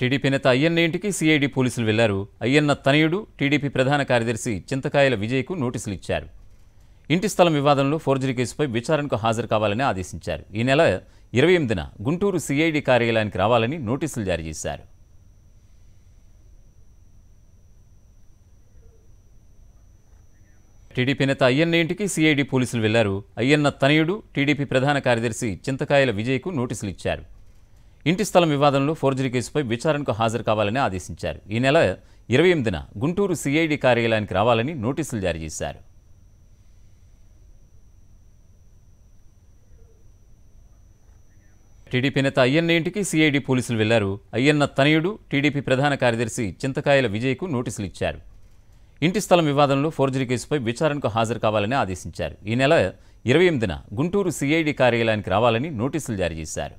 TDP నేత అయ్యన్న ఇంటికి CID పోలీసులు వెళ్లారు అయ్యన్న తనయుడు టీడీపీ ప్రధాన కార్యదర్శి చింతకాయల విజయ్కు నోటీసులు ఇచ్చారు ఇంటి స్థలం వివాదంలో ఫోర్జరీ కేసుపై విచారణకు హాజరు కావాలని ఆదేశించారు ఈ నెల ఇరవై ఎనిమిదిన గుంటూరు సిఐడి కార్యాలయానికి రావాలని నోటీసులు జారీ చేశారు టీడీపీ నేత అయ్యన్న ఇంటికి సిఐడి పోలీసులు వెళ్లారు అయ్యన్న తనయుడు టీడీపీ ప్రధాన కార్యదర్శి చింతకాయల విజయ్కు నోటీసులు ఇచ్చారు ఇంటి స్థలం వివాదంలో ఫోర్జరీ కేసుపై విచారణకు హాజరు కావాలని ఆదేశించారు ఈ నెల ఇరవై ఎనిమిదిన గుంటూరు సిఐడి కార్యాలయానికి రావాలని నోటీసులు జారీ చేశారు టీడీపీ నేత అయ్యన్న ఇంటికి సిఐడి పోలీసులు వెళ్లారు అయ్యన్న తనయుడు టీడీపీ ప్రధాన కార్యదర్శి చింతకాయల విజయ్కు నోటీసులు ఇచ్చారు ఇంటి స్థలం వివాదంలో ఫోర్జరీ కేసుపై విచారణకు హాజరు కావాలని ఆదేశించారు ఈ నెల ఇరవై ఎనిమిదిన గుంటూరు సిఐడి కార్యాలయానికి రావాలని నోటీసులు జారీ చేశారు